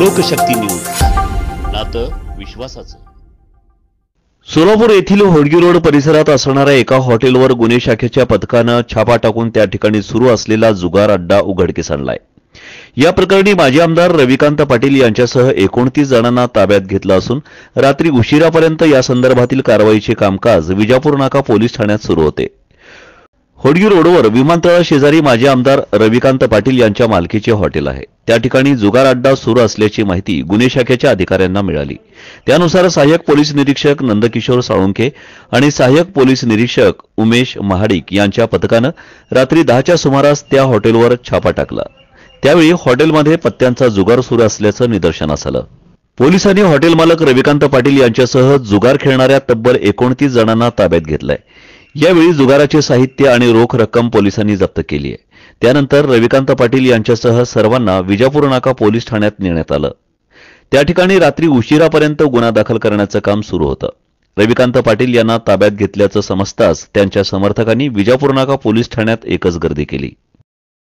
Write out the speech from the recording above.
लोकशक्ती news नातं विश्वासाचं सोलापूर येथील होडगी रोड परिसरात असणाऱ्या एका हॉटेलवर गुन्हे शाखेच्या पथकानं छापा टाकून त्या ठिकाणी सुरू असलेला जुगार अड्डा उघडकीस आणलाय या प्रकरणी माजी आमदार रविकांत पाटील यांच्यासह एकोणतीस जणांना ताब्यात घेतलं असून रात्री उशिरापर्यंत या संदर्भातील कारवाईचे कामकाज विजापूर नाका पोलीस ठाण्यात सुरू होते होडगी रोडवर शेजारी माजी आमदार रविकांत पाटील यांच्या मालकीचे हॉटेल आहे त्या ठिकाणी जुगार अड्डा सुरू असल्याची माहिती गुन्हे शाखेच्या अधिकाऱ्यांना मिळाली त्यानुसार सहाय्यक पोलीस निरीक्षक नंदकिशोर साळुंखे आणि सहाय्यक पोलीस निरीक्षक उमेश महाडिक यांच्या पथकानं रात्री दहाच्या सुमारास त्या हॉटेलवर छापा टाकला त्यावेळी हॉटेलमध्ये पत्त्यांचा जुगार सुरू असल्याचं निदर्शनास आलं पोलिसांनी हॉटेल मालक रविकांत पाटील यांच्यासह जुगार खेळणाऱ्या तब्बल एकोणतीस जणांना ताब्यात घेतलाय यावेळी जुगाराचे साहित्य आणि रोख रक्कम पोलिसांनी जप्त केली आहे त्यानंतर रविकांत पाटील यांच्यासह सर्वांना विजापूर नाका पोलीस ठाण्यात नेण्यात आलं त्या ठिकाणी रात्री उशिरापर्यंत गुन्हा दाखल करण्याचं काम सुरू होतं रविकांत पाटील यांना ताब्यात घेतल्याचं समजताच त्यांच्या समर्थकांनी विजापूर नाका पोलीस ठाण्यात एकच गर्दी केली